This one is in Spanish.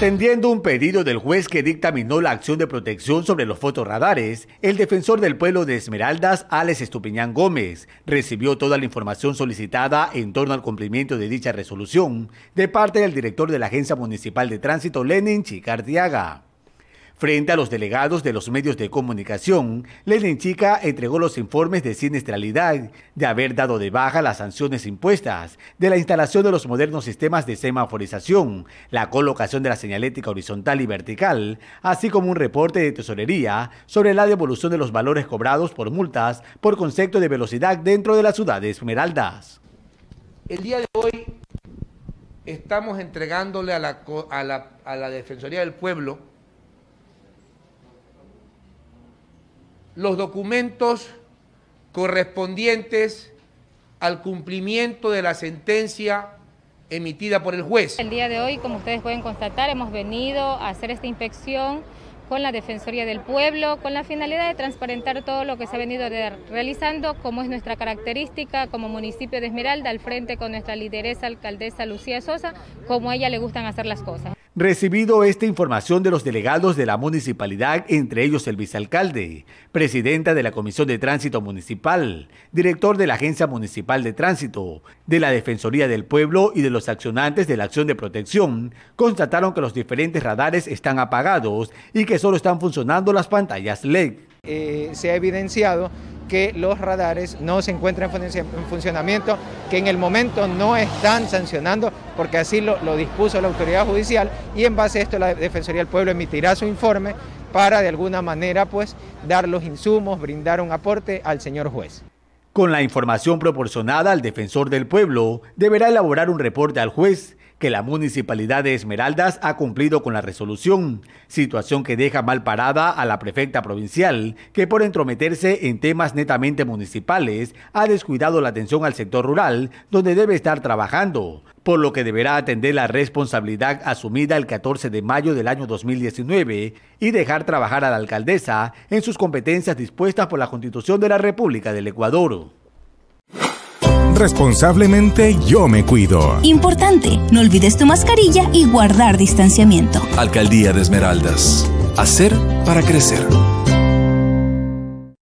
Atendiendo un pedido del juez que dictaminó la acción de protección sobre los fotorradares, el defensor del pueblo de Esmeraldas, Alex Estupiñán Gómez, recibió toda la información solicitada en torno al cumplimiento de dicha resolución de parte del director de la Agencia Municipal de Tránsito, Lenin Chicardiaga. Frente a los delegados de los medios de comunicación, Lenin Chica entregó los informes de siniestralidad, de haber dado de baja las sanciones impuestas, de la instalación de los modernos sistemas de semaforización, la colocación de la señalética horizontal y vertical, así como un reporte de tesorería sobre la devolución de los valores cobrados por multas por concepto de velocidad dentro de las ciudades Esmeraldas. El día de hoy estamos entregándole a la, a la Defensoría del Pueblo los documentos correspondientes al cumplimiento de la sentencia emitida por el juez. El día de hoy, como ustedes pueden constatar, hemos venido a hacer esta inspección con la Defensoría del Pueblo, con la finalidad de transparentar todo lo que se ha venido realizando, como es nuestra característica como municipio de Esmeralda, al frente con nuestra lideresa alcaldesa Lucía Sosa, como a ella le gustan hacer las cosas recibido esta información de los delegados de la municipalidad, entre ellos el vicealcalde, presidenta de la Comisión de Tránsito Municipal, director de la Agencia Municipal de Tránsito, de la Defensoría del Pueblo y de los accionantes de la Acción de Protección, constataron que los diferentes radares están apagados y que solo están funcionando las pantallas LED. Eh, se ha evidenciado que los radares no se encuentran en funcionamiento, que en el momento no están sancionando, porque así lo, dispuso la autoridad judicial, y en base a esto la Defensoría del Pueblo emitirá su informe para de alguna manera pues dar los insumos, brindar un aporte al señor juez. Con la información proporcionada al defensor del pueblo, deberá elaborar un reporte al juez que la municipalidad de Esmeraldas ha cumplido con la resolución, situación que deja mal parada a la prefecta provincial, que por entrometerse en temas netamente municipales ha descuidado la atención al sector rural, donde debe estar trabajando, por lo que deberá atender la responsabilidad asumida el 14 de mayo del año 2019 y dejar trabajar a la alcaldesa en sus competencias dispuestas por la Constitución de la República del Ecuador responsablemente yo me cuido. Importante, no olvides tu mascarilla y guardar distanciamiento. Alcaldía de Esmeraldas. Hacer para crecer.